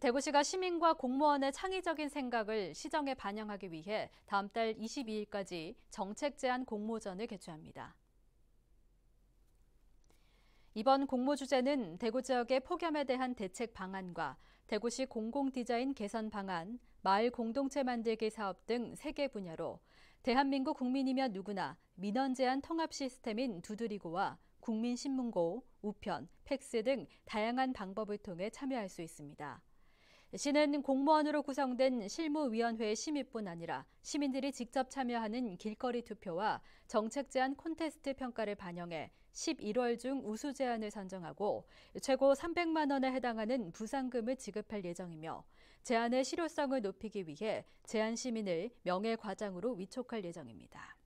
대구시가 시민과 공무원의 창의적인 생각을 시정에 반영하기 위해 다음 달 22일까지 정책 제안 공모전을 개최합니다. 이번 공모 주제는 대구 지역의 폭염에 대한 대책 방안과 대구시 공공 디자인 개선 방안, 마을 공동체 만들기 사업 등 3개 분야로 대한민국 국민이면 누구나 민원 제한 통합 시스템인 두드리고와 국민신문고, 우편, 팩스 등 다양한 방법을 통해 참여할 수 있습니다. 시는 공무원으로 구성된 실무위원회 의 심의뿐 아니라 시민들이 직접 참여하는 길거리 투표와 정책 제안 콘테스트 평가를 반영해 11월 중 우수 제안을 선정하고 최고 300만 원에 해당하는 부상금을 지급할 예정이며 제안의 실효성을 높이기 위해 제안 시민을 명예 과장으로 위촉할 예정입니다.